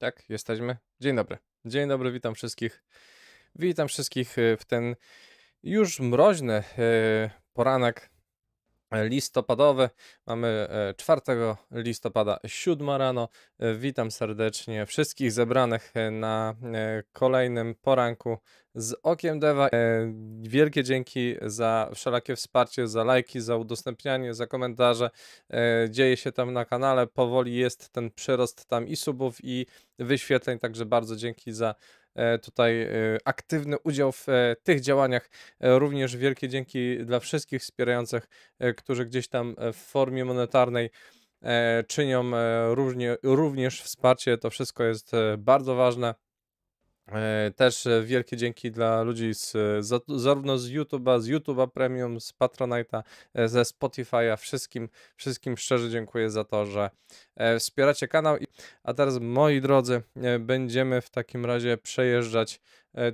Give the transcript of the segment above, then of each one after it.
Tak, jesteśmy. Dzień dobry. Dzień dobry, witam wszystkich. Witam wszystkich y, w ten już mroźny y, poranek listopadowe. Mamy 4 e, listopada, 7 rano. E, witam serdecznie wszystkich zebranych e, na kolejnym poranku z Okiem Deva. Wielkie dzięki za wszelakie wsparcie, za lajki, za udostępnianie, za komentarze. Dzieje się tam na kanale, powoli jest ten przyrost tam i subów i wyświetleń, także bardzo dzięki za E, tutaj e, aktywny udział w e, tych działaniach. Również wielkie dzięki dla wszystkich wspierających, którzy gdzieś tam w formie monetarnej czynią również, również wsparcie. To wszystko jest bardzo ważne. E, też e, wielkie dzięki dla ludzi z, e, zarówno z YouTube'a, z YouTube'a Premium, z Patronite'a, ze Spotify'a, wszystkim, wszystkim szczerze dziękuję za to, że wspieracie kanał. A teraz moi drodzy, będziemy w takim razie przejeżdżać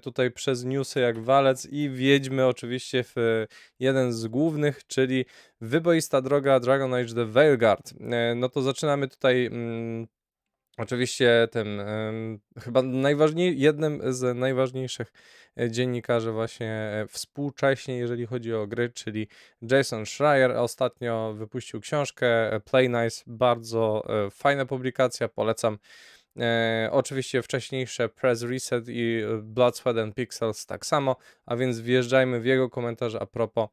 tutaj przez newsy jak walec i wjedźmy oczywiście w jeden z głównych, czyli wyboista droga Dragon Age The Veilguard. No to zaczynamy tutaj mm, Oczywiście tym chyba najważniej, jednym z najważniejszych e, dziennikarzy właśnie e, współcześnie, jeżeli chodzi o gry, czyli Jason Schreier ostatnio wypuścił książkę e, Play Nice, bardzo fajna publikacja, polecam E, oczywiście wcześniejsze Press Reset i e, Blood, Sweat and Pixels tak samo, a więc wjeżdżajmy w jego komentarz. a propos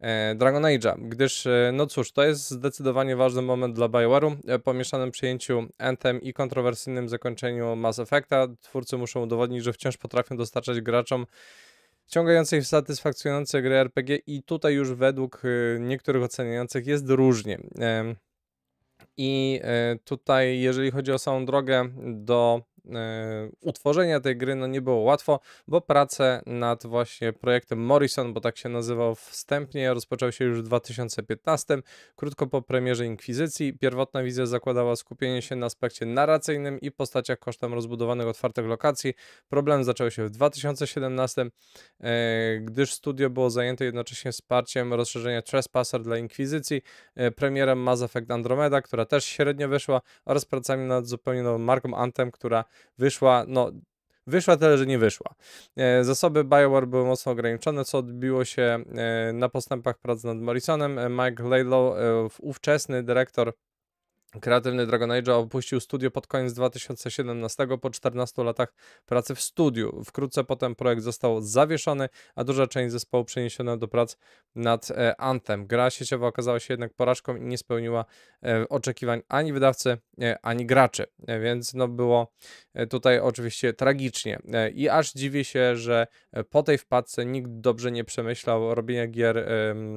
e, Dragon Age'a, gdyż e, no cóż, to jest zdecydowanie ważny moment dla BioWare'u. E, po mieszanym przyjęciu Anthem i kontrowersyjnym zakończeniu Mass Effecta twórcy muszą udowodnić, że wciąż potrafią dostarczać graczom wciągającej w satysfakcjonujące gry RPG i tutaj już według e, niektórych oceniających jest różnie. E, i e, tutaj, jeżeli chodzi o samą drogę do E, utworzenia tej gry no nie było łatwo, bo prace nad właśnie projektem Morrison, bo tak się nazywał wstępnie, rozpoczął się już w 2015, krótko po premierze Inkwizycji. Pierwotna wizja zakładała skupienie się na aspekcie narracyjnym i postaciach kosztem rozbudowanych otwartych lokacji. Problem zaczął się w 2017, e, gdyż studio było zajęte jednocześnie wsparciem rozszerzenia Trespasser dla Inkwizycji, e, premierem Mass Effect Andromeda, która też średnio wyszła, oraz pracami nad zupełnie nową marką Anthem, która wyszła, no wyszła tyle, że nie wyszła. E, zasoby BioWare były mocno ograniczone, co odbiło się e, na postępach prac nad Morrisonem. E, Mike Laylow, ówczesny dyrektor Kreatywny Dragon Age opuścił studio pod koniec 2017 po 14 latach pracy w studiu. Wkrótce potem projekt został zawieszony, a duża część zespołu przeniesiona do prac nad e, Anthem. Gra sieciowa okazała się jednak porażką i nie spełniła e, oczekiwań ani wydawcy, e, ani graczy, więc no było tutaj oczywiście tragicznie. I aż dziwię się, że po tej wpadce nikt dobrze nie przemyślał robienia gier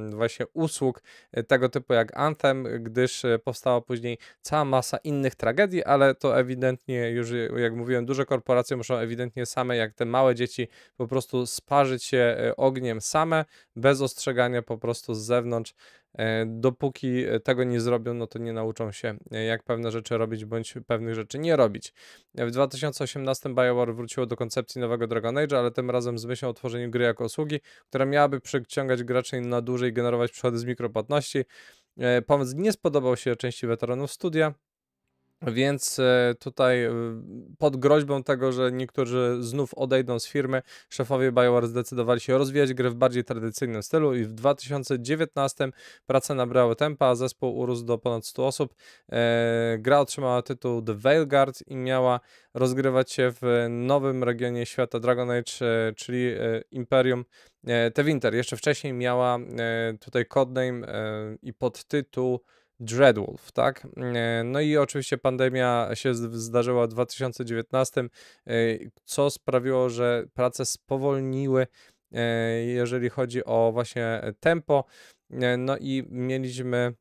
właśnie usług tego typu jak Anthem, gdyż powstała później cała masa innych tragedii, ale to ewidentnie już, jak mówiłem, duże korporacje muszą ewidentnie same, jak te małe dzieci, po prostu sparzyć się e, ogniem same, bez ostrzegania po prostu z zewnątrz. E, dopóki e, tego nie zrobią, no to nie nauczą się, jak pewne rzeczy robić, bądź pewnych rzeczy nie robić. W 2018 BioWare wróciło do koncepcji nowego Dragon Age, ale tym razem z myślą o tworzeniu gry jako usługi, która miałaby przyciągać graczy na dłużej i generować przychody z mikropłatności. E, pomysł nie spodobał się części weteranów studia, więc e, tutaj e, pod groźbą tego, że niektórzy znów odejdą z firmy, szefowie BioWare zdecydowali się rozwijać grę w bardziej tradycyjnym stylu i w 2019 prace nabrały tempa, a zespół urósł do ponad 100 osób. E, gra otrzymała tytuł The Guard i miała rozgrywać się w nowym regionie świata Dragon Age, czyli Imperium Te Winter. Jeszcze wcześniej miała tutaj codename i podtytuł Dreadwolf, tak? E, no i oczywiście pandemia się zdarzyła w 2019, e, co sprawiło, że prace spowolniły, e, jeżeli chodzi o właśnie tempo. No i mieliśmy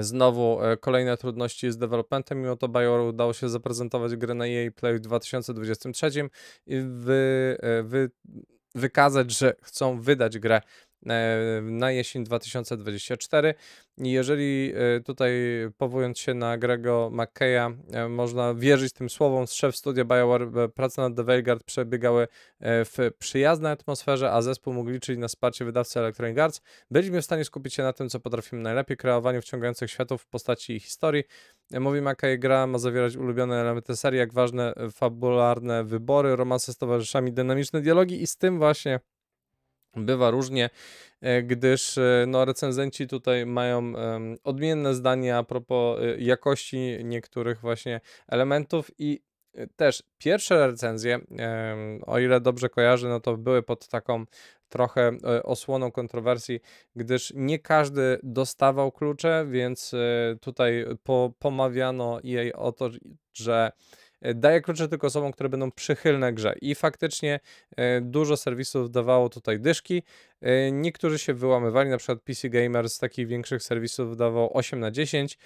Znowu kolejne trudności z developmentem, mimo to Bioware udało się zaprezentować grę na EA Play w 2023 i wy, wy, wykazać, że chcą wydać grę E, na jesień 2024. Jeżeli e, tutaj powołując się na Grego McKeya, e, można wierzyć tym słowom, szef studia BioWare prace nad The Veilguard przebiegały w przyjaznej atmosferze, a zespół mógł liczyć na wsparcie wydawcy Electronic Arts. Byliśmy w stanie skupić się na tym, co potrafimy najlepiej, kreowaniu wciągających światów w postaci i historii. Mówi McKay, gra ma zawierać ulubione elementy serii, jak ważne fabularne wybory, romanse z towarzyszami, dynamiczne dialogi i z tym właśnie Bywa różnie, e, gdyż e, no, recenzenci tutaj mają odmienne zdania a propos e, jakości niektórych właśnie elementów i też pierwsze recenzje, o ile dobrze kojarzę, no to były pod taką trochę osłoną kontrowersji, gdyż nie każdy dostawał klucze, więc tutaj po, pomawiano jej o to, że E, daje klucze tylko osobom, które będą przychylne grze. I faktycznie e, dużo serwisów dawało tutaj dyszki. E, niektórzy się wyłamywali, na przykład PC Gamer z takich większych serwisów dawał 8 na 10,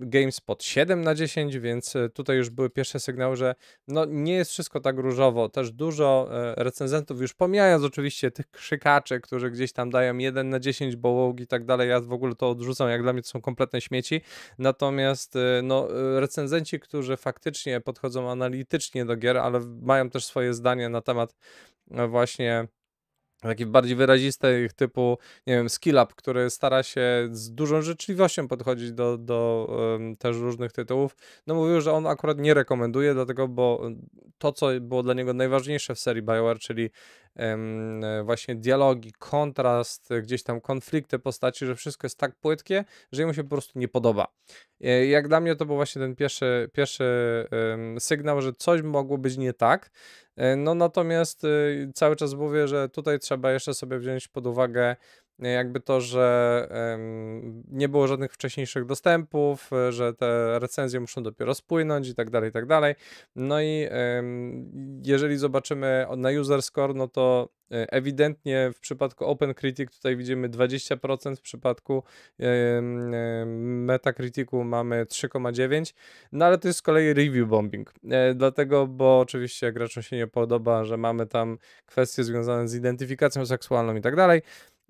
GameSpot 7 na 10, więc e, tutaj już były pierwsze sygnały, że no nie jest wszystko tak różowo. Też dużo e, recenzentów, już pomijając oczywiście tych krzykaczy, którzy gdzieś tam dają 1 na 10 bołóg i tak dalej, ja w ogóle to odrzucam, jak dla mnie to są kompletne śmieci. Natomiast e, no, recenzenci, którzy faktycznie podchodzą analitycznie do gier, ale mają też swoje zdanie na temat właśnie taki bardziej wyrazistych typu, nie wiem, SkillUp, który stara się z dużą życzliwością podchodzić do, do um, też różnych tytułów, no mówił, że on akurat nie rekomenduje, dlatego, bo to, co było dla niego najważniejsze w serii BioWare, czyli um, właśnie dialogi, kontrast, gdzieś tam konflikty postaci, że wszystko jest tak płytkie, że mu się po prostu nie podoba. E, jak dla mnie to był właśnie ten pierwszy, pierwszy um, sygnał, że coś mogło być nie tak, E, no natomiast y, cały czas mówię, że tutaj trzeba jeszcze sobie wziąć pod uwagę jakby to, że nie było żadnych wcześniejszych dostępów, e, że te recenzje muszą dopiero spłynąć i tak dalej, i tak dalej. No i jeżeli zobaczymy na user score, no to e, ewidentnie w przypadku Open Critic tutaj widzimy 20%, w przypadku Metacriticu mamy 3,9%, no ale to jest z kolei review bombing, e, dlatego, bo oczywiście graczom się nie podoba, że mamy tam kwestie związane z identyfikacją seksualną i tak dalej,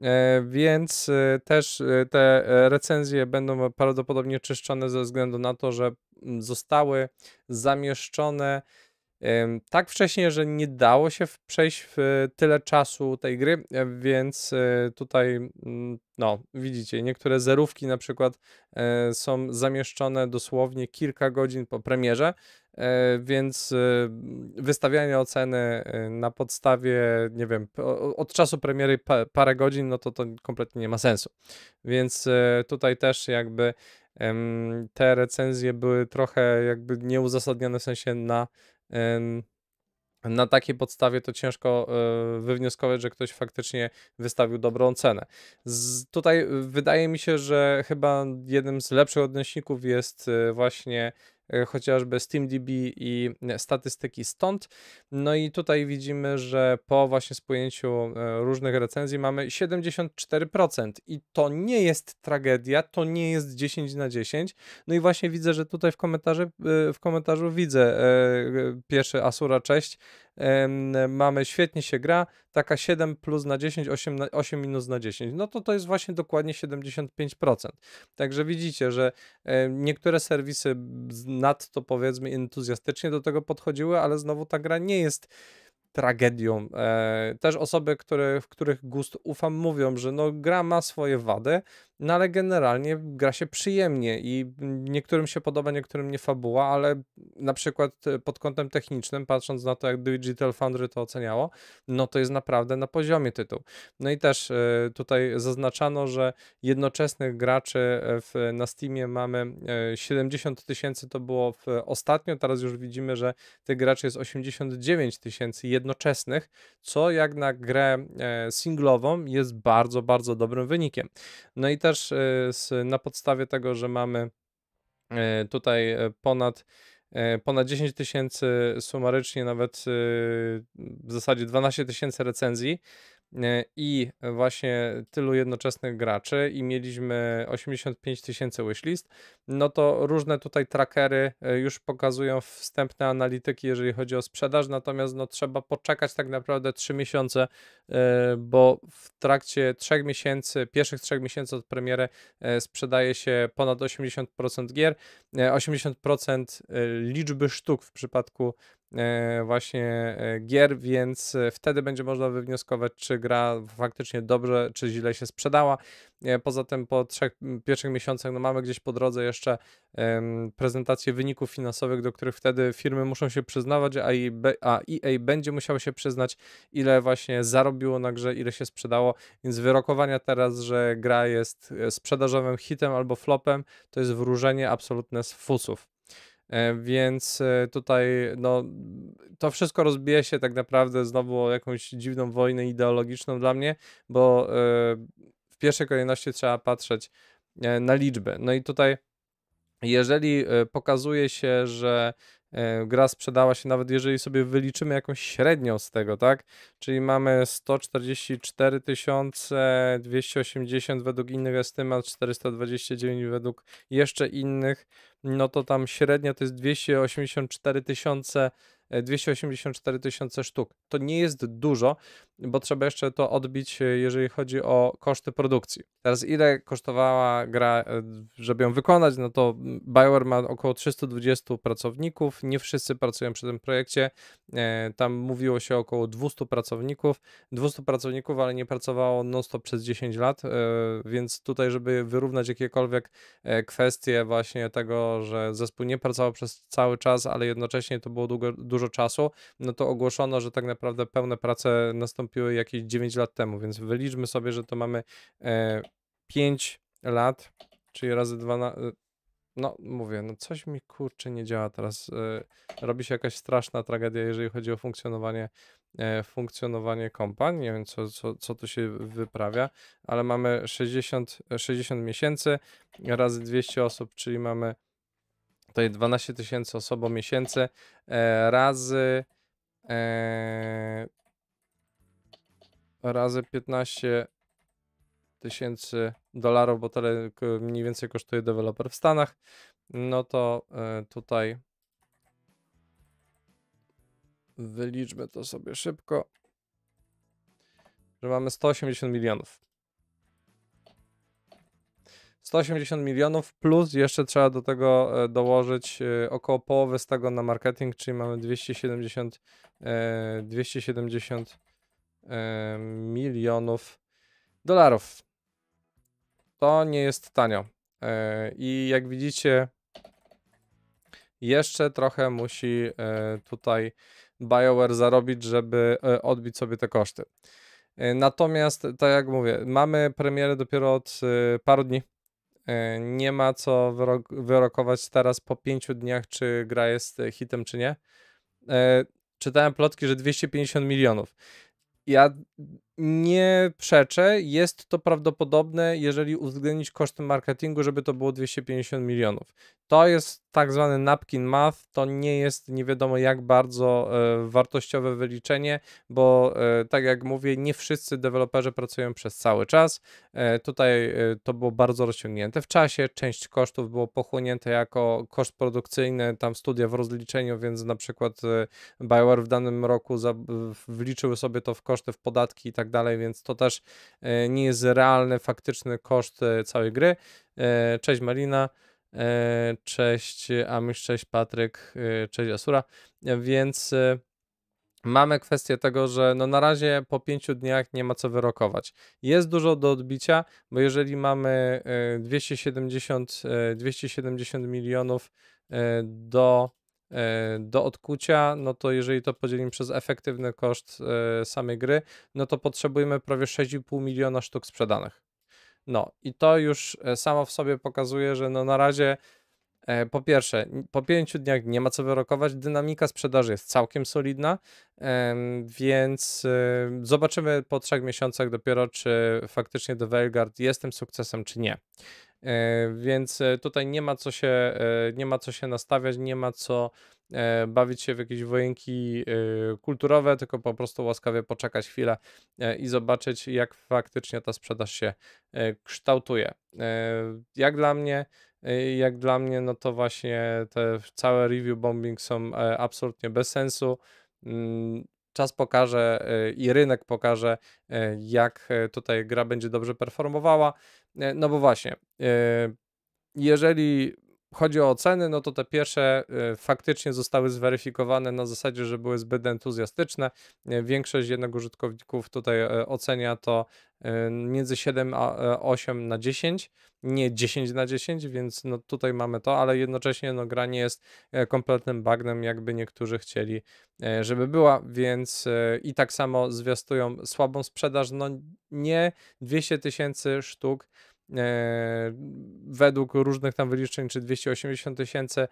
E, więc y, też y, te e, recenzje będą prawdopodobnie czyszczone ze względu na to, że mm, zostały zamieszczone tak wcześnie, że nie dało się przejść w y, tyle czasu tej gry, e, więc tutaj, mm, no, widzicie, niektóre zerówki na przykład są zamieszczone dosłownie kilka godzin po premierze, E, więc y, wystawianie oceny y, na podstawie, nie wiem, od czasu premiery parę godzin, no to to kompletnie nie ma sensu. Więc y, tutaj też jakby te recenzje były trochę jakby nieuzasadnione w sensie na na takiej podstawie to ciężko e, wywnioskować, że ktoś faktycznie wystawił dobrą cenę. Z, tutaj wydaje mi się, że chyba jednym z lepszych odnośników jest e, właśnie E, chociażby SteamDB i e, statystyki stąd. No i tutaj widzimy, że po właśnie spojęciu e, różnych recenzji mamy 74% i to nie jest tragedia, to nie jest 10 na 10. No i właśnie widzę, że tutaj w komentarze w komentarzu widzę pierwszy Asura, cześć, mamy, świetnie się gra, taka 7 plus na 10, 8, na, 8 minus na 10, no to to jest właśnie dokładnie 75%. Także widzicie, że niektóre serwisy to powiedzmy entuzjastycznie do tego podchodziły, ale znowu ta gra nie jest tragedią. E, też osoby, które, w których gust ufam, mówią, że no, gra ma swoje wady, no ale generalnie gra się przyjemnie i niektórym się podoba, niektórym nie fabuła, ale na przykład e, pod kątem technicznym, patrząc na to, jak Digital Foundry to oceniało, no to jest naprawdę na poziomie tytuł. No i też e, tutaj zaznaczano, że jednoczesnych graczy e, w, na Steamie mamy 70 tysięcy, to było ostatnio, teraz już widzimy, że tych graczy jest 89 tysięcy jednoczesnych, co jak na grę singlową jest bardzo, bardzo dobrym wynikiem. No i też też e, na podstawie tego, że mamy e, tutaj e, ponad ponad 10 tysięcy sumarycznie, nawet w zasadzie 12 tysięcy recenzji, E, i właśnie tylu jednoczesnych graczy i mieliśmy 85 tysięcy wishlist, no to różne tutaj trackery e, już pokazują wstępne analityki, jeżeli chodzi o sprzedaż, natomiast no trzeba poczekać tak naprawdę 3 miesiące, e, bo w trakcie 3 miesięcy, pierwszych 3 miesięcy od premiery sprzedaje się ponad 80% gier, 80% liczby sztuk w przypadku E, właśnie e, gier, więc e, wtedy będzie można wywnioskować, czy gra faktycznie dobrze, czy źle się sprzedała. Poza tym po trzech pierwszych miesiącach no mamy gdzieś po drodze jeszcze prezentację wyników finansowych, do których wtedy firmy muszą się przyznawać, a EA będzie musiało się przyznać, ile właśnie zarobiło na grze, ile się sprzedało, więc wyrokowania teraz, że gra jest sprzedażowym hitem albo flopem, to jest wróżenie absolutne z fusów. E, więc e, tutaj no, to wszystko rozbije się tak naprawdę znowu o jakąś dziwną wojnę ideologiczną dla mnie, bo e, w pierwszej kolejności trzeba patrzeć na liczby. No i tutaj jeżeli pokazuje się, że E, gra sprzedała się, nawet jeżeli sobie wyliczymy jakąś średnią z tego, tak? Czyli mamy 144 280 według innych estymat, 429 według jeszcze innych, no to tam średnia to jest 284 tysiące 284 e, tysiące sztuk. To nie jest dużo, bo trzeba jeszcze to odbić, e, jeżeli chodzi o koszty produkcji. Teraz ile kosztowała gra, e, żeby ją wykonać, no to Bioware ma około 320 pracowników, nie wszyscy pracują przy tym projekcie, tam mówiło się około 200 pracowników, 200 pracowników, ale nie pracowało non-stop przez 10 lat, więc tutaj, żeby wyrównać jakiekolwiek kwestie właśnie tego, że zespół nie pracował przez cały czas, ale jednocześnie to było długo, dużo dużo czasu, no to ogłoszono, że tak naprawdę pełne prace nastąpiły jakieś 9 lat temu, więc wyliczmy sobie, że to mamy 5 e, lat, czyli razy 12. E, no, mówię, no coś mi kurczy nie działa teraz. E, robi się jakaś straszna tragedia, jeżeli chodzi o funkcjonowanie funkcjonowanie kompa. Nie wiem, co, co, co tu się wyprawia, ale mamy 60, 60 miesięcy razy 200 osób, czyli mamy to jest 12 tysięcy osobom miesięcy e, razy e, razy 15 tysięcy dolarów, bo tyle mniej więcej kosztuje deweloper w Stanach, no to e, tutaj wyliczmy to sobie szybko, że mamy 180 milionów. 180 milionów plus jeszcze trzeba do tego e, dołożyć e, około połowy z tego na marketing, czyli mamy 270, 270 e, milionów dolarów. To nie jest tanio. I jak widzicie, jeszcze trochę musi tutaj BioWare zarobić, żeby odbić sobie te koszty. Natomiast, tak jak mówię, mamy premierę dopiero od paru dni. E, nie ma co wyrokować teraz po pięciu dniach, czy gra jest e, hitem, czy nie. E, czytałem plotki, że 250 milionów. Ja nie przeczę, jest to prawdopodobne, jeżeli uwzględnić koszty marketingu, żeby to było 250 milionów. To jest tak zwany napkin math, to nie jest nie wiadomo jak bardzo e, wartościowe wyliczenie, bo e, tak jak mówię, nie wszyscy deweloperzy pracują przez cały czas. E, tutaj e, to było bardzo rozciągnięte w czasie, część kosztów było pochłonięte jako koszt produkcyjny, tam studia w rozliczeniu, więc na przykład e, BioWare w danym roku za, wliczyły sobie to w koszty, w podatki i tak dalej, więc to też e, nie jest realny, faktyczny koszt e, całej gry. E, cześć Marina. Cześć Amisz, cześć Patryk, cześć Asura. Więc mamy kwestię tego, że no na razie po pięciu dniach nie ma co wyrokować. Jest dużo do odbicia, bo jeżeli mamy 270, 270 milionów do E, do odkucia, no to jeżeli to podzielimy przez efektywny koszt e, samej gry, no to potrzebujemy prawie 6,5 miliona sztuk sprzedanych. No i to już e, samo w sobie pokazuje, że no na razie E, po pierwsze, po pięciu dniach nie ma co wyrokować, dynamika sprzedaży jest całkiem solidna, więc zobaczymy po trzech miesiącach dopiero, czy faktycznie The Veilguard jest tym sukcesem, czy nie. E, więc e, tutaj nie ma co się, nie ma co się nastawiać, nie ma co bawić się w jakieś wojenki kulturowe, tylko po prostu łaskawie poczekać chwilę i zobaczyć, jak faktycznie ta sprzedaż się kształtuje. Jak dla mnie, E, jak dla mnie, no to właśnie te całe review bombing są e, absolutnie bez sensu. Mm, czas pokaże e, i rynek pokaże, jak tutaj gra będzie dobrze performowała. No bo właśnie, jeżeli chodzi o oceny, no to te pierwsze y, faktycznie zostały zweryfikowane na zasadzie, że były zbyt entuzjastyczne. Y, większość jednak użytkowników tutaj e, ocenia to y, między 7 a 8 e, na 10, nie 10 na 10, więc no tutaj mamy to, ale jednocześnie no gra nie jest e, kompletnym bagnem, jakby niektórzy chcieli, żeby była, więc i tak samo zwiastują słabą sprzedaż, no nie 200 tysięcy sztuk, E, według różnych tam wyliczeń, czy 280 tysięcy,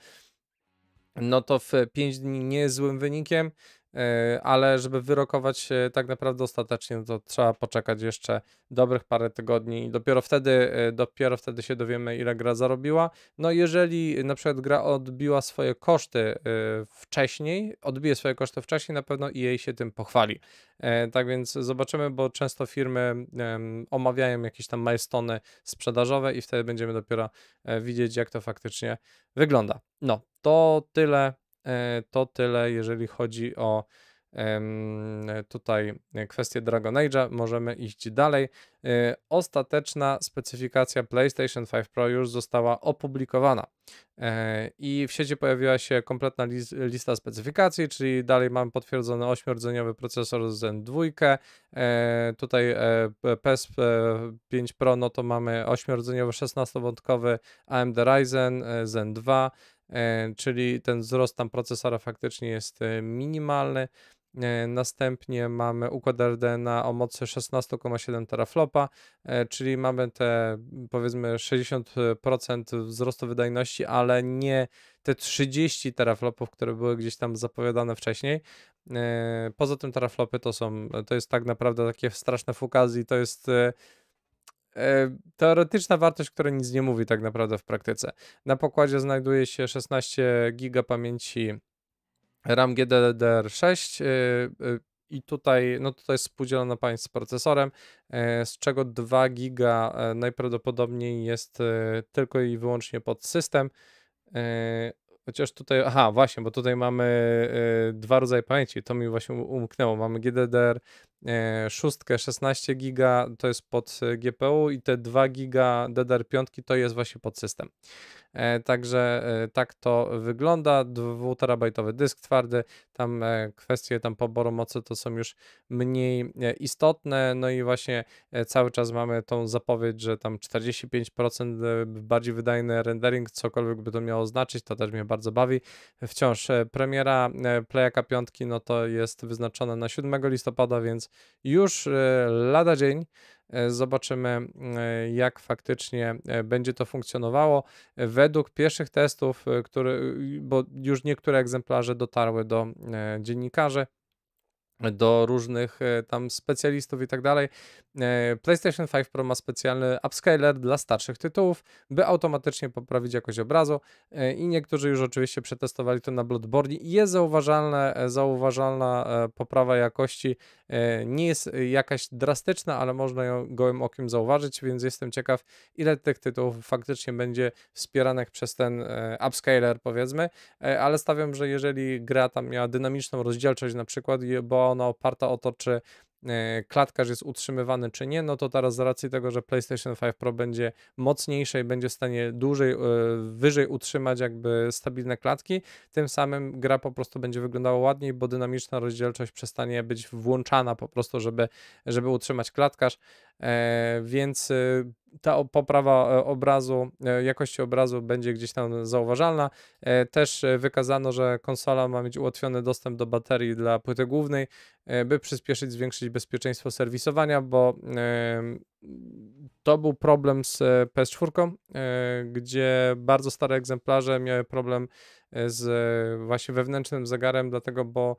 no to w 5 dni nie jest złym wynikiem. E, ale żeby wyrokować tak naprawdę ostatecznie, no to trzeba poczekać jeszcze dobrych parę tygodni i dopiero wtedy, e, dopiero wtedy się dowiemy, ile gra zarobiła. No jeżeli na przykład gra odbiła swoje koszty e, wcześniej, odbije swoje koszty wcześniej, na pewno i jej się tym pochwali. Tak więc zobaczymy, bo często firmy omawiają jakieś tam majstony sprzedażowe i wtedy będziemy dopiero widzieć, jak to faktycznie wygląda. No, to tyle E, to tyle, jeżeli chodzi o tutaj kwestię Dragon Age'a, możemy iść dalej. E, ostateczna specyfikacja PlayStation 5 Pro już została opublikowana e, i w sieci pojawiła się kompletna lista specyfikacji, czyli dalej mamy potwierdzony 8-rdzeniowy procesor Zen 2, tutaj PS5 Pro, no to mamy 8-rdzeniowy 16-wątkowy AMD Ryzen Zen 2, E, czyli ten wzrost tam procesora faktycznie jest e, minimalny. E, następnie mamy układ RDNA o mocy 16,7 teraflopa, czyli mamy te powiedzmy 60% wzrostu wydajności, ale nie te 30 teraflopów, które były gdzieś tam zapowiadane wcześniej. Poza tym teraflopy to są, to jest tak naprawdę takie straszne i to jest E, teoretyczna wartość, która nic nie mówi tak naprawdę w praktyce. Na pokładzie znajduje się 16 GB pamięci RAM GDDR6 e, e, i tutaj, no tutaj jest współdzielona pamięć z procesorem, z czego 2 giga najprawdopodobniej jest tylko i wyłącznie pod system. Chociaż tutaj, aha, właśnie, bo tutaj mamy dwa rodzaje pamięci, to mi właśnie umknęło. Mamy GDDR E, szóstkę 16 giga to jest pod e, GPU i te 2 giga DDR5 to jest właśnie pod system. E, także e, tak to wygląda. 2-terabajtowy dysk twardy. Tam e, kwestie tam poboru mocy to są już mniej istotne. No i właśnie cały czas mamy tą zapowiedź, że tam 45% bardziej wydajny rendering, cokolwiek by to miało znaczyć, to też mnie bardzo bawi. Wciąż premiera Playaka 5 no to jest wyznaczona na 7 listopada, więc już lada dzień. E, zobaczymy, e, jak faktycznie e, będzie to funkcjonowało. Według pierwszych testów, który, y, bo już niektóre egzemplarze dotarły do dziennikarzy, do różnych e, tam specjalistów i tak dalej. E, PlayStation 5 Pro ma specjalny upscaler dla starszych tytułów, by automatycznie poprawić jakość obrazu e, i niektórzy już oczywiście przetestowali to na Bloodborne i jest zauważalne, zauważalna poprawa jakości. Nie jest jakaś drastyczna, ale można ją gołym okiem zauważyć, więc jestem ciekaw ile tych tytułów faktycznie będzie wspieranych przez ten upscaler powiedzmy, ale stawiam, że jeżeli gra tam miała dynamiczną rozdzielczość na przykład, bo ona oparta o to, czy e, klatkarz jest utrzymywany czy nie, no to teraz z racji tego, że PlayStation 5 Pro będzie mocniejsze i będzie w stanie dłużej, e, wyżej utrzymać jakby stabilne klatki, tym samym gra po prostu będzie wyglądała ładniej, bo dynamiczna rozdzielczość przestanie być włączana po prostu, żeby, żeby utrzymać klatkarz, E, więc y, ta poprawa e, obrazu, e, jakości obrazu będzie gdzieś tam zauważalna. Też wykazano, że konsola ma mieć ułatwiony dostęp do baterii dla płyty głównej, by przyspieszyć, zwiększyć bezpieczeństwo serwisowania, bo to był problem z PS4, gdzie bardzo stare egzemplarze miały problem z właśnie wewnętrznym zegarem, dlatego bo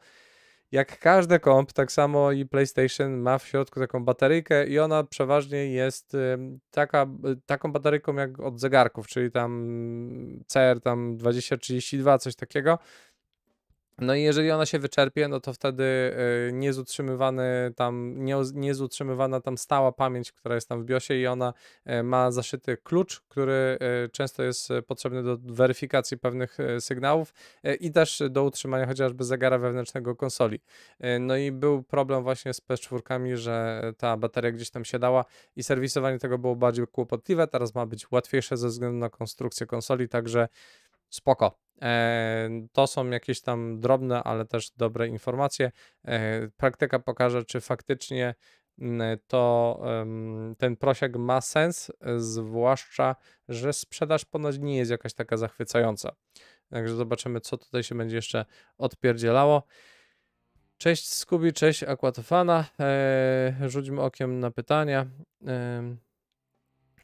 jak każdy komp, tak samo i PlayStation ma w środku taką bateryjkę i ona przeważnie jest taka, y, taką bateryką jak od zegarków, czyli tam mm, CR tam 2032, coś takiego. No i jeżeli ona się wyczerpie, no to wtedy y, nie jest tam, niezutrzymywana utrzymywana tam stała pamięć, która jest tam w BIOSie i ona y, ma zaszyty klucz, który y, często jest potrzebny do weryfikacji pewnych sygnałów i też do utrzymania chociażby zegara wewnętrznego konsoli. No i był problem właśnie z PS4, że ta bateria gdzieś tam siadała i serwisowanie tego było bardziej kłopotliwe, teraz ma być łatwiejsze ze względu na konstrukcję konsoli, także spoko. To są jakieś tam drobne, ale też dobre informacje. Praktyka pokaże, czy faktycznie mm, to ten prosiek ma sens, zwłaszcza, że sprzedaż ponoć nie jest jakaś taka zachwycająca. Także zobaczymy, co tutaj się będzie jeszcze odpierdzielało. Cześć Skubi, cześć Aquatofana. Rzućmy okiem na pytania.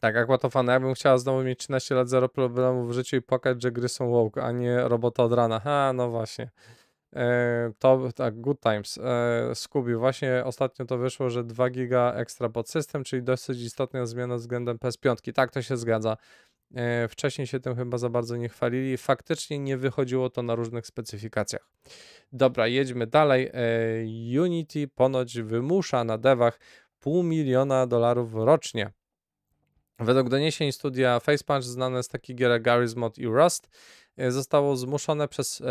Tak, jak Aquatofan, ja bym chciała znowu mieć 13 lat, zero problemów w życiu i płakać, że gry są woke, a nie robota od rana. Ha, no właśnie. E, to tak, Good Times. E, Scooby, właśnie ostatnio to wyszło, że 2 giga ekstra pod system, czyli dosyć istotna zmiana względem PS5. Tak, to się zgadza. E, wcześniej się tym chyba za bardzo nie chwalili. Faktycznie nie wychodziło to na różnych specyfikacjach. Dobra, jedźmy dalej. E, Unity ponoć wymusza na dewach pół miliona dolarów rocznie. Według doniesień studia Facepunch znane z takich gier jak Garry's Mod i Rust, E, zostało zmuszone przez e,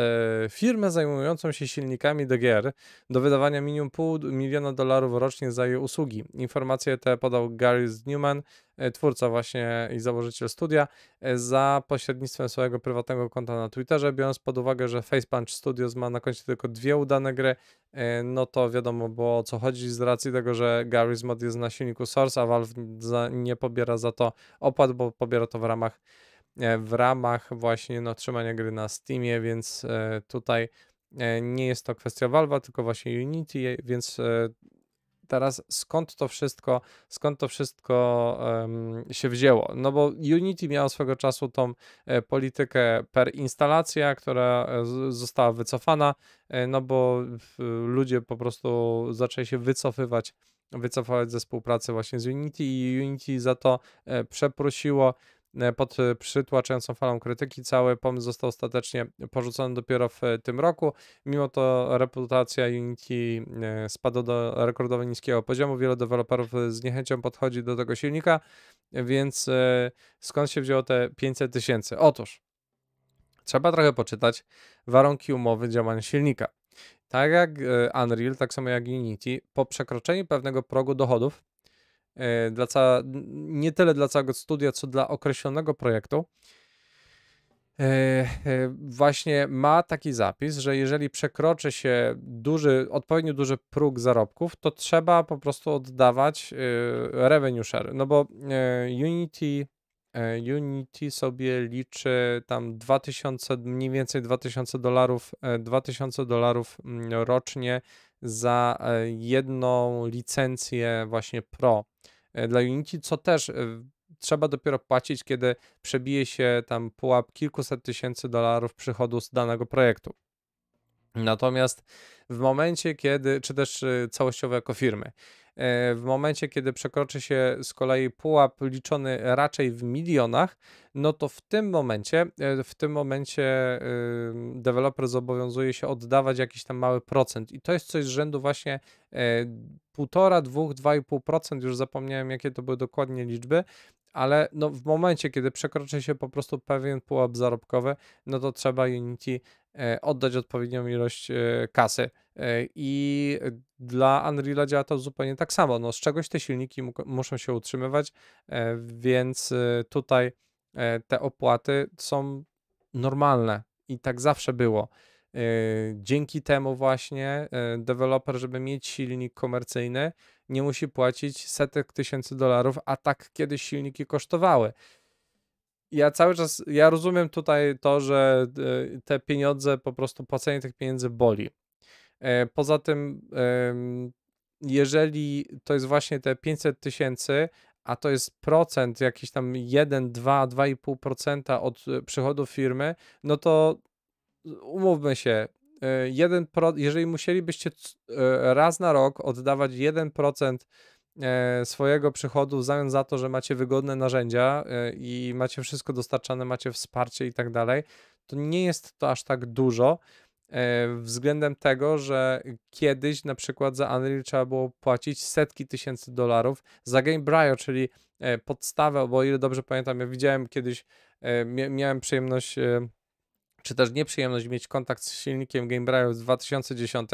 firmę zajmującą się silnikami do gier do wydawania minimum pół miliona dolarów rocznie za jej usługi. Informacje te podał Gary Newman, e, twórca właśnie i założyciel studia, za pośrednictwem swojego prywatnego konta na Twitterze, biorąc pod uwagę, że Facepunch Studios ma na koncie tylko dwie udane gry, no to wiadomo było o co chodzi z racji tego, że Gary's Mod jest na silniku Source, a Valve nie pobiera za to opłat, bo pobiera to w ramach E, w ramach właśnie no, trzymania gry na Steamie, więc e, tutaj e, nie jest to kwestia Valve'a, tylko właśnie Unity, więc teraz skąd to wszystko, skąd to wszystko um, się wzięło? No bo Unity miało swego czasu tą politykę per instalacja, która została wycofana, no bo ludzie po prostu zaczęli się wycofywać wycofywać ze współpracy właśnie z Unity i Unity za to przeprosiło E, pod e, przytłaczającą falą krytyki cały pomysł został ostatecznie porzucony dopiero w e, tym roku. Mimo to reputacja Unity spadła do rekordowo niskiego poziomu. Wiele deweloperów z niechęcią podchodzi do tego silnika, więc skąd się wzięło te 500 tysięcy? Otóż trzeba trochę poczytać warunki umowy działania silnika. Tak jak Unreal, tak samo jak Unity, po przekroczeniu pewnego progu dochodów E, dla ca... nie tyle dla całego studia, co dla określonego projektu. E, e, właśnie ma taki zapis, że jeżeli przekroczy się duży, odpowiednio duży próg zarobków, to trzeba po prostu oddawać revenue share. No bo Unity Unity sobie liczy tam 2000, mniej więcej 2000 dolarów, 2000 dolarów mm, rocznie za e, jedną licencję właśnie pro e, dla Unity, co też e, trzeba dopiero płacić, kiedy przebije się tam pułap kilkuset tysięcy dolarów przychodu z danego projektu. Natomiast w momencie, kiedy, czy też całościowo jako firmy, E, w momencie, kiedy przekroczy się z kolei pułap liczony raczej w milionach, no to w tym momencie, e, w tym momencie e, deweloper zobowiązuje się oddawać jakiś tam mały procent. I to jest coś z rzędu właśnie 1,5, 2, 2,5%, już zapomniałem jakie to były dokładnie liczby, ale no w momencie, kiedy przekroczy się po prostu pewien pułap zarobkowy, no to trzeba Unity E, oddać odpowiednią ilość e, kasy. E, I dla Unreal działa to zupełnie tak samo. No, z czegoś te silniki muszą się utrzymywać, więc tutaj te opłaty są normalne i tak zawsze było. Dzięki temu właśnie deweloper, żeby mieć silnik komercyjny, nie musi płacić setek tysięcy dolarów, a tak kiedyś silniki kosztowały ja cały czas, ja rozumiem tutaj to, że e, te pieniądze, po prostu płacenie tych pieniędzy boli. E, poza tym, jeżeli to jest właśnie te 500 tysięcy, a to jest procent, jakiś tam 1, 2, 2,5% od e, przychodów firmy, no to umówmy się, 1 jeżeli musielibyście raz na rok oddawać 1% E, swojego przychodu w zamian za to, że macie wygodne narzędzia e, i macie wszystko dostarczane, macie wsparcie i tak dalej, to nie jest to aż tak dużo e, względem tego, że kiedyś na przykład za Unreal trzeba było płacić setki tysięcy dolarów za GameBrio, czyli podstawę, bo o ile dobrze pamiętam, ja widziałem kiedyś, miałem przyjemność czy też nieprzyjemność mieć kontakt z silnikiem GameBryo w 2010,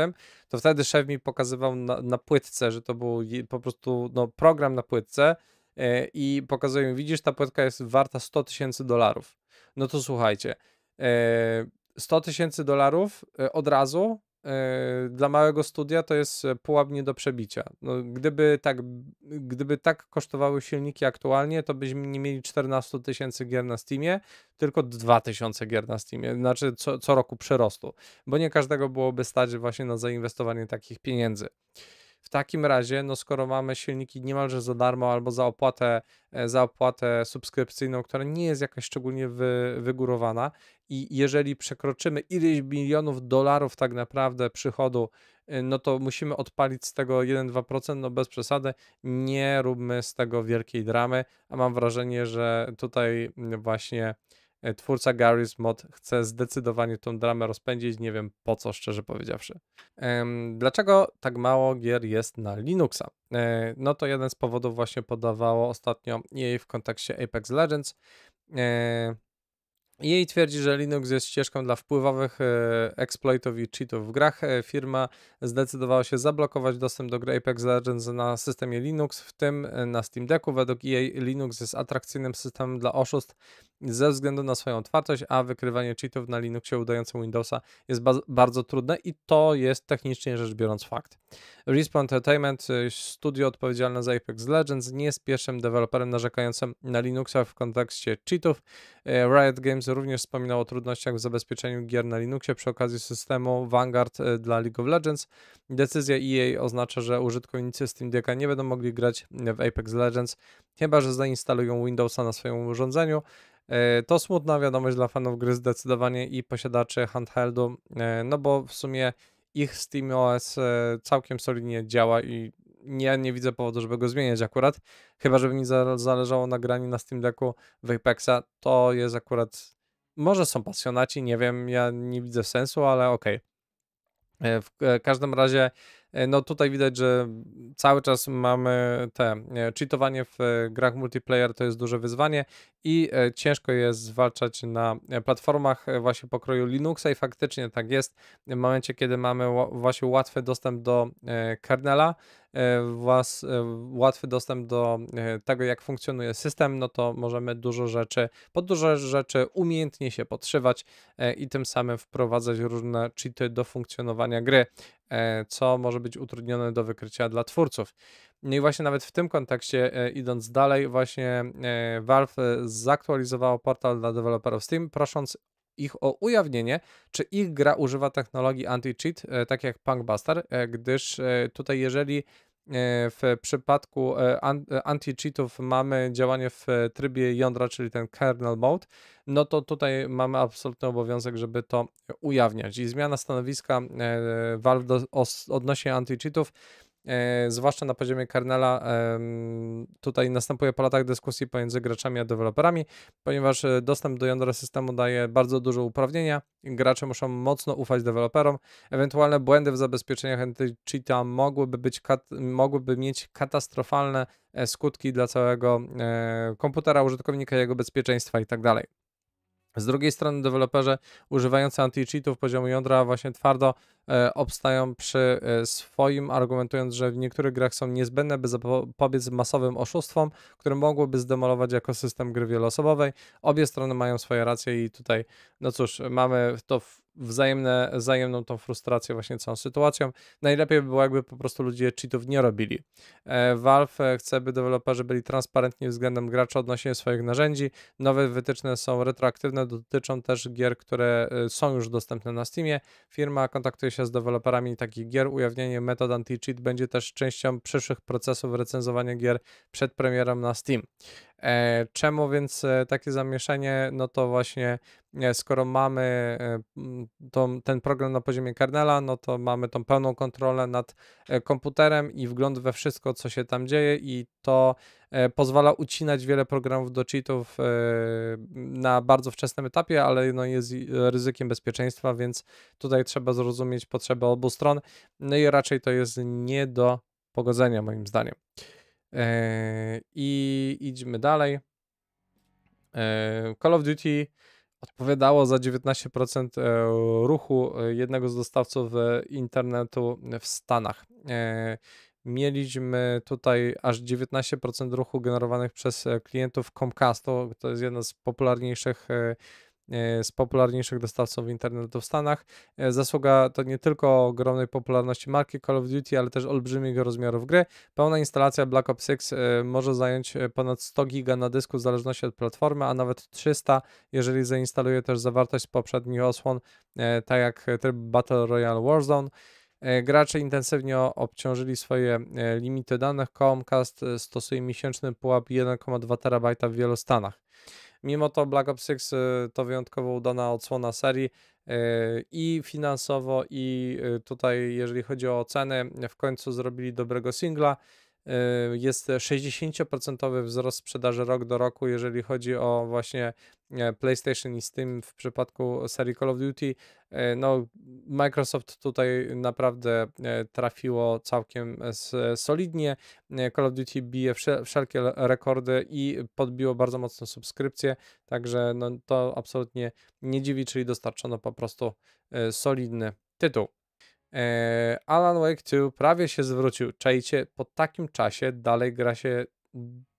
to wtedy szef mi pokazywał na, na płytce, że to był po prostu no, program na płytce e, i pokazuje mi, widzisz, ta płytka jest warta 100 tysięcy dolarów. No to słuchajcie, 100 e, tysięcy dolarów e, od razu E, dla małego studia to jest e, pułap nie do przebicia. No, gdyby, tak, gdyby tak kosztowały silniki aktualnie, to byśmy nie mieli 14 tysięcy gier na Steamie, tylko 2 tysiące gier na Steamie, znaczy co, co roku przerostu, bo nie każdego byłoby stać właśnie na zainwestowanie takich pieniędzy. W takim razie, no skoro mamy silniki niemalże za darmo albo za opłatę, e, za opłatę subskrypcyjną, która nie jest jakaś szczególnie wy, wygórowana i jeżeli przekroczymy ileś milionów dolarów tak naprawdę przychodu, e, no to musimy odpalić z tego 1-2%, no bez przesady, nie róbmy z tego wielkiej dramy, a mam wrażenie, że tutaj mm, właśnie E, twórca Garry's Mod chce zdecydowanie tą dramę rozpędzić, nie wiem po co szczerze powiedziawszy. Dlaczego tak mało gier jest na Linuxa? E, no to jeden z powodów właśnie podawało ostatnio jej w kontekście Apex Legends. E, jej twierdzi, że Linux jest ścieżką dla wpływowych e, exploitów i cheatów w grach. E, firma zdecydowała się zablokować dostęp do gry Apex Legends na systemie Linux, w tym e, na Steam Decku. Według jej, Linux jest atrakcyjnym systemem dla oszustw ze względu na swoją otwartość, a wykrywanie cheatów na Linuxie udającym Windowsa jest ba bardzo trudne i to jest technicznie rzecz biorąc fakt. Respawn Entertainment, studio odpowiedzialne za Apex Legends, nie jest pierwszym deweloperem narzekającym na Linuxa w kontekście cheatów. Riot Games również wspominał o trudnościach w zabezpieczeniu gier na Linuxie przy okazji systemu Vanguard e, dla League of Legends. Decyzja EA oznacza, że użytkownicy Steam Decka nie będą mogli grać e, w Apex Legends, chyba że zainstalują Windowsa na swoim urządzeniu. E, to smutna wiadomość dla fanów gry zdecydowanie i posiadaczy handheldu, no bo w sumie ich Steam OS całkiem solidnie działa i ja nie widzę powodu, żeby go zmieniać akurat. Chyba, żeby mi zależało na graniu na Steam Decku w Apexa, to jest akurat może są pasjonaci, nie wiem, ja nie widzę sensu, ale okej. Okay. E, e, w każdym razie E, no tutaj widać, że cały czas mamy te e, cheatowanie w e, grach multiplayer to jest duże wyzwanie i ciężko jest zwalczać na platformach właśnie pokroju Linuxa i faktycznie tak jest w momencie, kiedy mamy właśnie łatwy dostęp do kernela, was, łatwy dostęp do tego, jak funkcjonuje system, no to możemy dużo rzeczy, pod dużo rzeczy umiejętnie się podszywać i tym samym wprowadzać różne cheaty do funkcjonowania gry. E, co może być utrudnione do wykrycia dla twórców. No i właśnie nawet w tym kontekście, e, idąc dalej, właśnie e, Valve zaktualizowało portal dla deweloperów Steam, prosząc ich o ujawnienie, czy ich gra używa technologii anti-cheat, tak jak Punkbuster, gdyż tutaj jeżeli E, w przypadku e, e, anti-cheatów mamy działanie w trybie jądra, czyli ten kernel mode, no to tutaj mamy absolutny obowiązek, żeby to ujawniać. I zmiana stanowiska Valve do, odnośnie anti-cheatów E, zwłaszcza na poziomie kernela, tutaj następuje po latach dyskusji pomiędzy graczami a deweloperami, ponieważ e, dostęp do jądra systemu daje bardzo dużo uprawnienia. Gracze muszą mocno ufać deweloperom. Ewentualne błędy w zabezpieczeniach anti-cheata mogłyby, być mogłyby mieć katastrofalne e, skutki dla całego komputera, użytkownika, jego bezpieczeństwa itd. Tak z drugiej strony deweloperzy używający anti-cheatów poziomu jądra właśnie twardo e, obstają przy e, swoim, argumentując, że w niektórych grach są niezbędne, by zapobiec masowym oszustwom, które mogłyby zdemolować ekosystem gry wieloosobowej. Obie strony mają swoje racje i tutaj, no cóż, mamy to w wzajemne, wzajemną tą frustrację właśnie całą sytuacją. Najlepiej by było, jakby po prostu ludzie cheatów nie robili. E, Valve e, chce, by deweloperzy byli transparentni względem gracza odnośnie swoich narzędzi. Nowe wytyczne są retroaktywne, dotyczą też gier, które e, są już dostępne na Steamie. Firma kontaktuje się z deweloperami takich gier. Ujawnienie metod anti-cheat będzie też częścią przyszłych procesów recenzowania gier przed premierą na Steam. Czemu więc takie zamieszanie? No to właśnie E, skoro mamy e, tą, ten program na poziomie kernela, no to mamy tą pełną kontrolę nad e, komputerem i wgląd we wszystko, co się tam dzieje i to pozwala ucinać wiele programów do cheatów na bardzo wczesnym etapie, ale no jest ryzykiem bezpieczeństwa, więc tutaj trzeba zrozumieć potrzeby obu stron, no i raczej to jest nie do pogodzenia moim zdaniem. I idźmy dalej. Call of Duty odpowiadało za 19% e, ruchu e, jednego z dostawców e, internetu w Stanach. Mieliśmy tutaj aż 19% ruchu generowanych przez klientów Comcastu, to jest jedna z popularniejszych E, z popularniejszych dostawców internetu w Stanach. E, zasługa to nie tylko ogromnej popularności marki Call of Duty, ale też olbrzymiego w gry. Pełna instalacja Black Ops 6 e, może zająć ponad 100 giga na dysku w zależności od platformy, a nawet 300, jeżeli zainstaluje też zawartość z poprzednich osłon, tak jak tryb Battle Royale Warzone. Gracze intensywnie obciążyli swoje limity danych. Comcast stosuje miesięczny pułap 1,2 TB w wielu stanach. Mimo to Black Ops 6 y, to wyjątkowo udana odsłona serii y, i finansowo i y, tutaj jeżeli chodzi o ceny w końcu zrobili dobrego singla Y, jest 60% wzrost sprzedaży rok do roku, jeżeli chodzi o właśnie e, PlayStation i Steam w przypadku serii Call of Duty. E, no, Microsoft tutaj naprawdę e, trafiło całkiem solidnie. Call of Duty bije wszelkie rekordy i podbiło bardzo mocno subskrypcję, także no, to absolutnie nie dziwi, czyli dostarczono po prostu solidny tytuł. Eee, Alan Wake 2 prawie się zwrócił. Czajcie, po takim czasie dalej gra się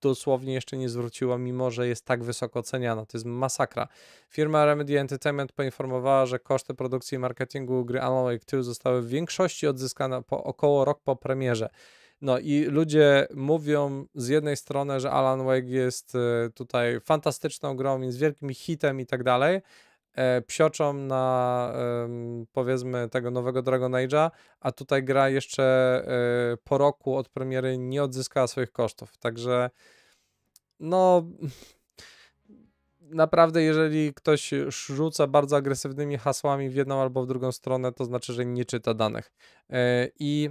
dosłownie jeszcze nie zwróciła, mimo że jest tak wysoko ceniana. To jest masakra. Firma Remedy Entertainment poinformowała, że koszty produkcji i marketingu gry Alan Wake 2 zostały w większości odzyskane po około rok po premierze. No i ludzie mówią z jednej strony, że Alan Wake jest e, tutaj fantastyczną grą, jest wielkim hitem i tak dalej, e, psioczą na e, powiedzmy tego nowego Dragon Age'a, a tutaj gra jeszcze e, po roku od premiery nie odzyskała swoich kosztów. Także no naprawdę, jeżeli ktoś rzuca bardzo agresywnymi hasłami w jedną albo w drugą stronę, to znaczy, że nie czyta danych. E, I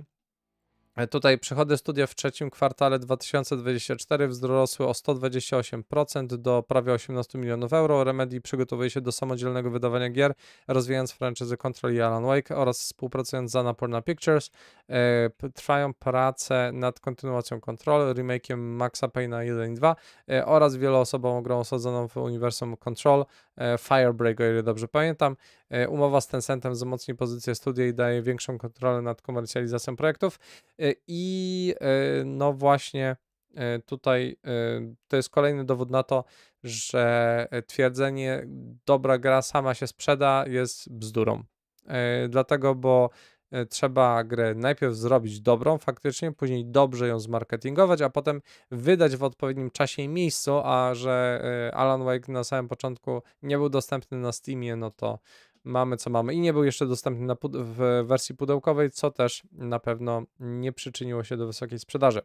E, tutaj przychody studia w trzecim kwartale 2024 wzrosły o 128% do prawie 18 milionów euro. Remedy przygotowuje się do samodzielnego wydawania gier, rozwijając franczyzy Control i Alan Wake oraz współpracując z Annapurna Pictures. E, trwają prace nad kontynuacją Control, remakiem Maxa Payne'a 1 i 2 e, oraz wieloosobową grą osadzoną w uniwersum Control. E, Firebreak, o ile dobrze pamiętam. E, umowa z Tencentem wzmocni pozycję studia i daje większą kontrolę nad komercjalizacją projektów. E, I no właśnie tutaj to jest kolejny dowód na to, że twierdzenie dobra gra sama się sprzeda jest bzdurą. Dlatego, bo E, trzeba grę najpierw zrobić dobrą faktycznie, później dobrze ją zmarketingować, a potem wydać w odpowiednim czasie i miejscu, a że e, Alan Wake na samym początku nie był dostępny na Steamie, no to mamy co mamy i nie był jeszcze dostępny w wersji pudełkowej, co też na pewno nie przyczyniło się do wysokiej sprzedaży.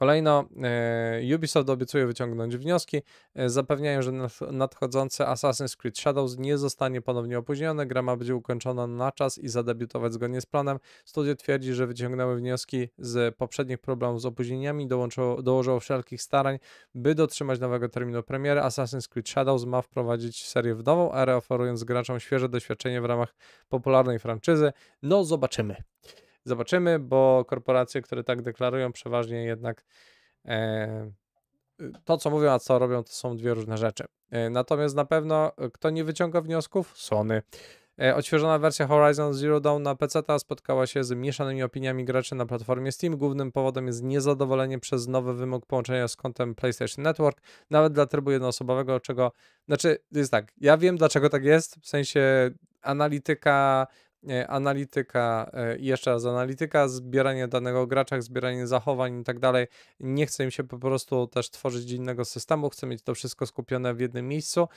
Kolejno e, Ubisoft obiecuje wyciągnąć wnioski. E, zapewniają, że nadchodzący Assassin's Creed Shadows nie zostanie ponownie opóźniony. Gra ma być ukończona na czas i zadebiutować zgodnie z planem. Studio twierdzi, że wyciągnęły wnioski z poprzednich problemów z opóźnieniami, dołożyło wszelkich starań, by dotrzymać nowego terminu premiery. Assassin's Creed Shadows ma wprowadzić serię w nową erę, oferując graczom świeże doświadczenie w ramach popularnej franczyzy. No, zobaczymy. Zobaczymy, bo korporacje, które tak deklarują, przeważnie jednak e, y, to, co mówią, a co robią, to są dwie różne rzeczy. E, natomiast na pewno, e, kto nie wyciąga wniosków? Sony. E, odświeżona wersja Horizon Zero Dawn na PC spotkała się z mieszanymi opiniami graczy na platformie Steam. Głównym powodem jest niezadowolenie przez nowy wymóg połączenia z kontem PlayStation Network, nawet dla trybu jednoosobowego, czego. Znaczy, jest tak, ja wiem dlaczego tak jest, w sensie analityka E, analityka e, jeszcze raz analityka, zbieranie danego o graczach, zbieranie zachowań i tak dalej. Nie chcę im się po prostu też tworzyć innego systemu, chcę mieć to wszystko skupione w jednym miejscu.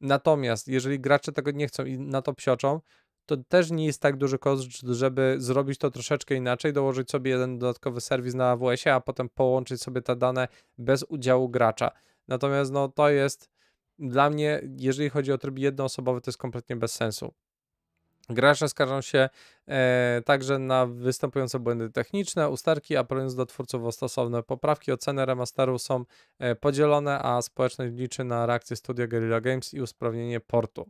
Natomiast jeżeli gracze tego nie chcą i na to psioczą, to też nie jest tak duży koszt, żeby zrobić to troszeczkę inaczej, dołożyć sobie jeden dodatkowy serwis na AWS-ie, a potem połączyć sobie te dane bez udziału gracza. Natomiast no, to jest dla mnie, jeżeli chodzi o tryb jednoosobowy, to jest kompletnie bez sensu. Gracze skarżą się e, także na występujące błędy techniczne, ustarki, apelując do twórców o stosowne poprawki. Oceny remasteru są e, podzielone, a społeczność liczy na reakcję studia Guerrilla Games i usprawnienie portu.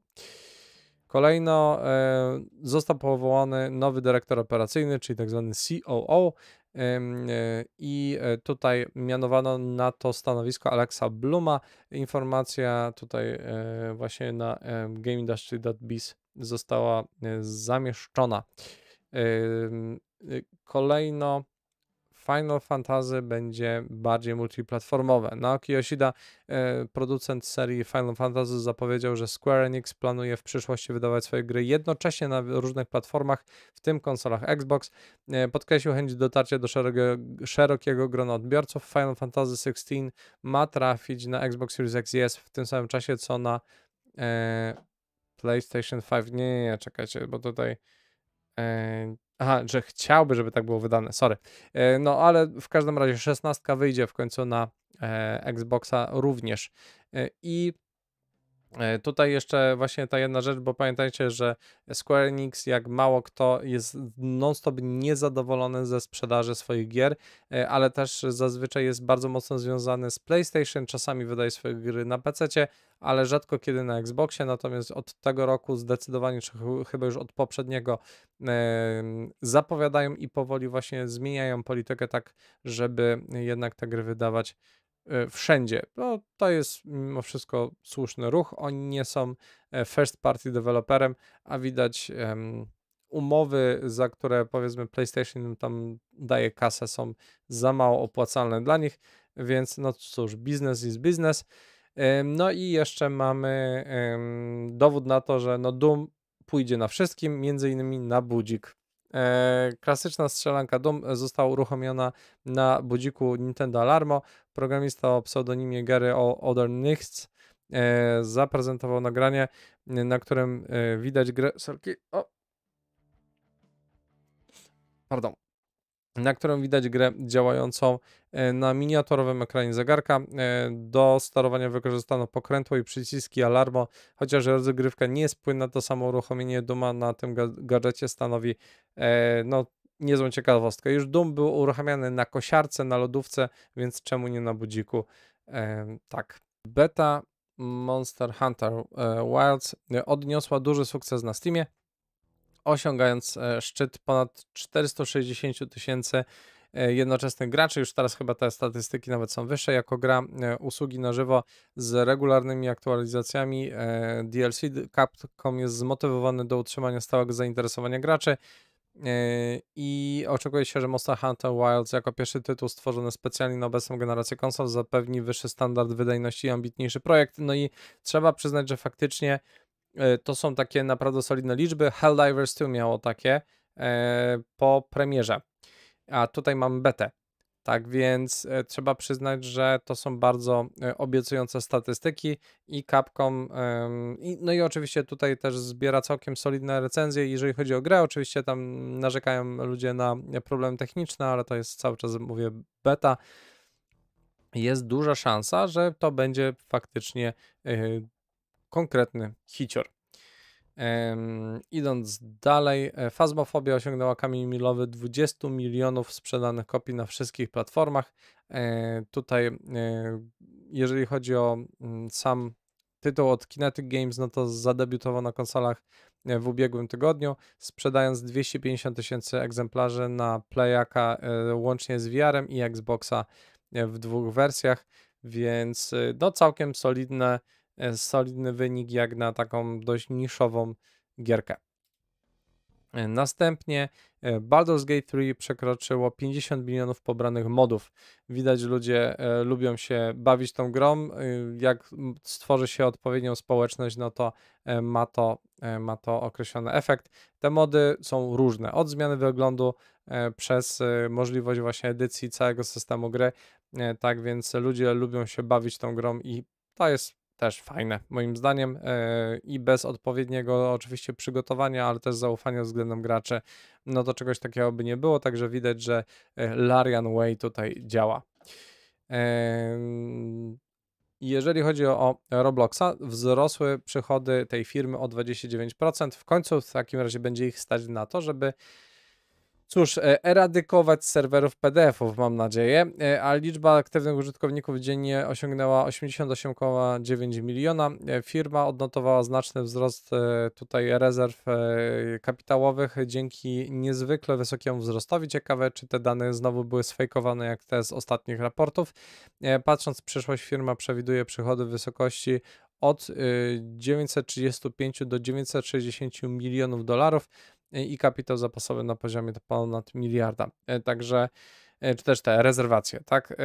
Kolejno e, został powołany nowy dyrektor operacyjny, czyli tzw. Tak COO, E, I e, tutaj mianowano na to stanowisko Alexa Bluma. Informacja tutaj e, właśnie na GameIndustry.biz została zamieszczona. Kolejno Final Fantasy będzie bardziej multiplatformowe. Naoki Yoshida, e, producent serii Final Fantasy, zapowiedział, że Square Enix planuje w przyszłości wydawać swoje gry jednocześnie na różnych platformach, w tym konsolach Xbox. E, podkreślił chęć dotarcia do szerokiego, szerokiego grona odbiorców. Final Fantasy XVI ma trafić na Xbox Series X i S w tym samym czasie, co na e, PlayStation 5. Nie, nie, nie, czekajcie, bo tutaj... E, Aha, że chciałby, żeby tak było wydane, sorry. E, no ale w każdym razie 16 wyjdzie w końcu na e, Xboxa również. E, I E, tutaj jeszcze właśnie ta jedna rzecz, bo pamiętajcie, że Square Enix jak mało kto jest non-stop niezadowolony ze sprzedaży swoich gier, e, ale też zazwyczaj jest bardzo mocno związany z PlayStation, czasami wydaje swoje gry na PC, ale rzadko kiedy na Xboxie, natomiast od tego roku zdecydowanie, czy chyba już od poprzedniego, zapowiadają i powoli właśnie zmieniają politykę tak, żeby jednak te gry wydawać E, wszędzie. No, to jest mimo wszystko słuszny ruch. Oni nie są e, first party deweloperem, a widać um, umowy, za które powiedzmy PlayStation tam daje kasę, są za mało opłacalne dla nich, więc no cóż, biznes jest biznes. Um, no i jeszcze mamy um, dowód na to, że no Doom pójdzie na wszystkim, między innymi na budzik. E, klasyczna strzelanka Doom została uruchomiona na budziku Nintendo Alarmo. Programista o pseudonimie Gary O'Donnells e, zaprezentował nagranie, y, na którym y, widać grę... Sorki. O. Pardon na którym widać grę działającą e, na miniaturowym ekranie zegarka. E, do sterowania wykorzystano pokrętło i przyciski alarmo, chociaż rozgrywka nie jest płynna, to samo uruchomienie Duma na tym gadżecie stanowi e, no, niezłą ciekawostkę. Już Dum był uruchamiany na kosiarce, na lodówce, więc czemu nie na budziku? Tak. Beta Monster Hunter Wilds odniosła duży sukces na Steamie osiągając e, szczyt ponad 460 tysięcy e, jednoczesnych graczy. Już teraz chyba te statystyki nawet są wyższe. Jako gra e, usługi na żywo z regularnymi aktualizacjami DLC, Capcom jest zmotywowany do utrzymania stałego zainteresowania graczy. I oczekuje się, że Monster Hunter Wilds jako pierwszy tytuł stworzony specjalnie na obecną generację konsol zapewni wyższy standard wydajności i ambitniejszy projekt. No i trzeba przyznać, że faktycznie E, to są takie naprawdę solidne liczby. Helldivers 2 miało takie e, po premierze, a tutaj mamy betę. Tak więc e, trzeba przyznać, że to są bardzo obiecujące statystyki i Capcom, no i oczywiście tutaj też zbiera całkiem solidne recenzje, jeżeli chodzi o grę, oczywiście tam narzekają ludzie na problemy techniczne, ale to jest cały czas, mówię, beta. Jest duża szansa, że to będzie faktycznie konkretny hicior. Um, idąc dalej, Fazmofobia e, osiągnęła kamień milowy 20 milionów sprzedanych kopii na wszystkich platformach. E, tutaj, e, jeżeli chodzi o m, mm, sam tytuł od Kinetic Games, no to zadebiutował na konsolach e, w ubiegłym tygodniu, sprzedając 250 tysięcy egzemplarzy na Playaka e, łącznie z VR-em i Xboxa e, w dwóch wersjach, więc no całkiem solidne E, solidny wynik jak na taką dość niszową gierkę. E, następnie e, Baldur's Gate 3 przekroczyło 50 milionów pobranych modów. Widać, ludzie lubią się bawić tą grą. Jak stworzy się odpowiednią społeczność, no to ma to, ma to określony efekt. Te mody są różne, od zmiany wyglądu przez możliwość właśnie edycji całego systemu gry. Tak więc ludzie lubią się bawić tą grą i to jest też fajne, moim zdaniem, e, i bez odpowiedniego oczywiście przygotowania, ale też zaufania względem graczy, no to czegoś takiego by nie było, także widać, że e, Larian Way tutaj działa. Jeżeli chodzi o Robloxa, wzrosły przychody tej firmy o 29%. W końcu w takim razie będzie ich stać na to, żeby Cóż, e, eradykować z serwerów PDF-ów, mam nadzieję, e, a liczba aktywnych użytkowników dziennie osiągnęła 88,9 miliona. E, firma odnotowała znaczny wzrost tutaj rezerw kapitałowych dzięki niezwykle wysokiemu wzrostowi. Ciekawe, czy te dane znowu były sfejkowane jak te z ostatnich raportów. Patrząc w przyszłość, firma przewiduje przychody w wysokości od 935 do 960 milionów dolarów. Y, i kapitał zapasowy na poziomie ponad miliarda. Y, także, y, czy też te rezerwacje, tak?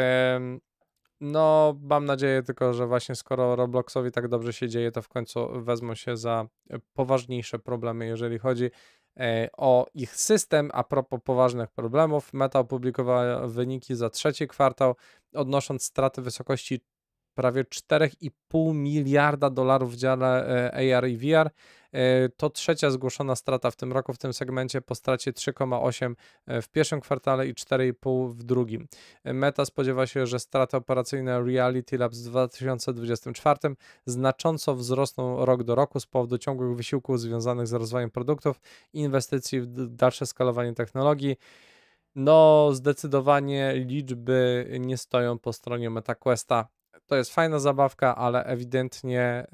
No, mam nadzieję tylko, że właśnie skoro Robloxowi tak dobrze się dzieje, to w końcu wezmą się za poważniejsze problemy, jeżeli chodzi o ich system. A propos poważnych problemów, Meta opublikowała wyniki za trzeci kwartał, odnosząc straty w wysokości prawie 4,5 miliarda dolarów w dziale e, AR i VR. E, to trzecia zgłoszona strata w tym roku w tym segmencie po stracie 3,8 e, w pierwszym kwartale i 4,5 w drugim. Meta spodziewa się, że straty operacyjne Reality Labs w 2024 znacząco wzrosną rok do roku z powodu ciągłych wysiłków związanych z rozwojem produktów, inwestycji w dalsze skalowanie technologii. No, zdecydowanie liczby nie stoją po stronie MetaQuesta to jest fajna zabawka, ale ewidentnie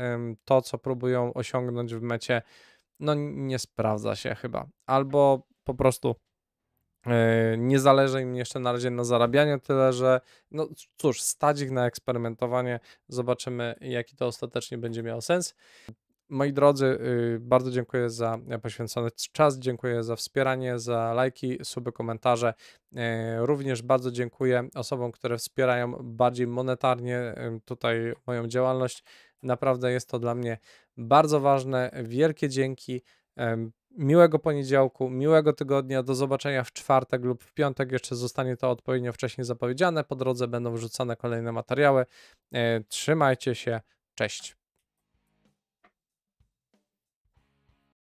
to, co próbują osiągnąć w mecie, no nie sprawdza się chyba. Albo po prostu e, nie zależy im jeszcze na razie na zarabianiu, tyle że, no cóż, stać ich na eksperymentowanie. Zobaczymy, jaki to ostatecznie będzie miało sens. Moi drodzy, y, bardzo dziękuję za poświęcony czas, dziękuję za wspieranie, za lajki, suby, komentarze. Y, również bardzo dziękuję osobom, które wspierają bardziej monetarnie y, tutaj moją działalność. Naprawdę jest to dla mnie bardzo ważne. Wielkie dzięki. Miłego poniedziałku, miłego tygodnia. Do zobaczenia w czwartek lub w piątek. Jeszcze zostanie to odpowiednio wcześniej zapowiedziane. Po drodze będą wrzucane kolejne materiały. E, trzymajcie się. Cześć.